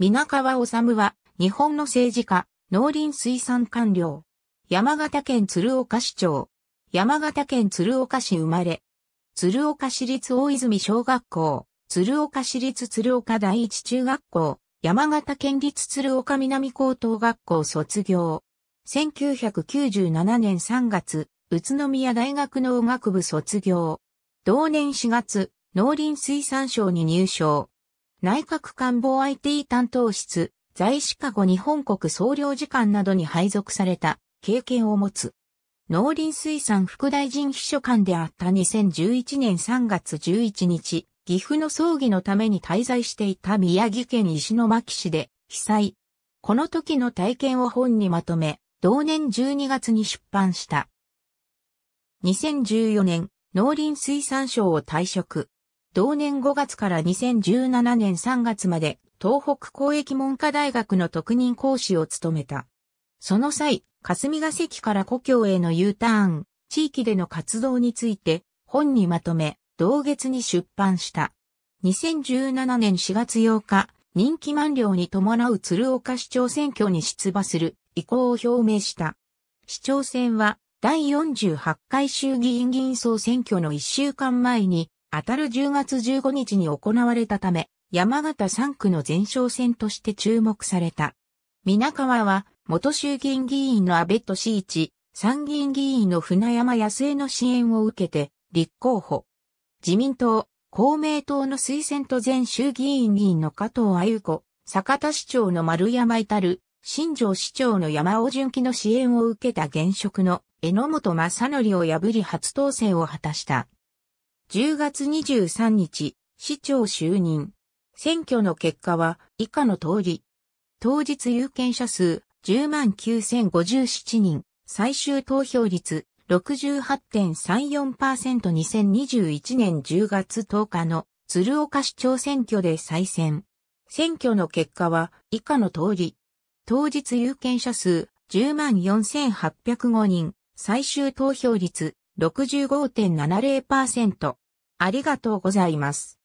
皆川治は、日本の政治家、農林水産官僚。山形県鶴岡市長。山形県鶴岡市生まれ。鶴岡市立大泉小学校。鶴岡市立鶴岡第一中学校。山形県立鶴岡南高等学校卒業。1997年3月、宇都宮大学農学部卒業。同年4月、農林水産省に入省。内閣官房 IT 担当室、在シカゴ日本国総領事館などに配属された経験を持つ。農林水産副大臣秘書官であった2011年3月11日、岐阜の葬儀のために滞在していた宮城県石巻市で被災。この時の体験を本にまとめ、同年12月に出版した。2014年、農林水産省を退職。同年5月から2017年3月まで東北公益文科大学の特任講師を務めた。その際、霞が関から故郷への U ターン、地域での活動について本にまとめ、同月に出版した。2017年4月8日、任期満了に伴う鶴岡市長選挙に出馬する意向を表明した。市長選は第48回衆議院議員総選挙の1週間前に当たる10月15日に行われたため、山形3区の前哨戦として注目された。皆川は、元衆議院議員の安倍俊一、参議院議員の船山康江の支援を受けて、立候補。自民党、公明党の推薦と前衆議院議員の加藤あゆ子、坂田市長の丸山至、新庄市長の山尾純喜の支援を受けた現職の榎本正則を破り初当選を果たした。10月23日、市長就任。選挙の結果は以下の通り。当日有権者数109,057人、最終投票率 68.34%2021 年10月10日の鶴岡市長選挙で再選。選挙の結果は以下の通り。当日有権者数104,805人、最終投票率65.70%。ありがとうございます。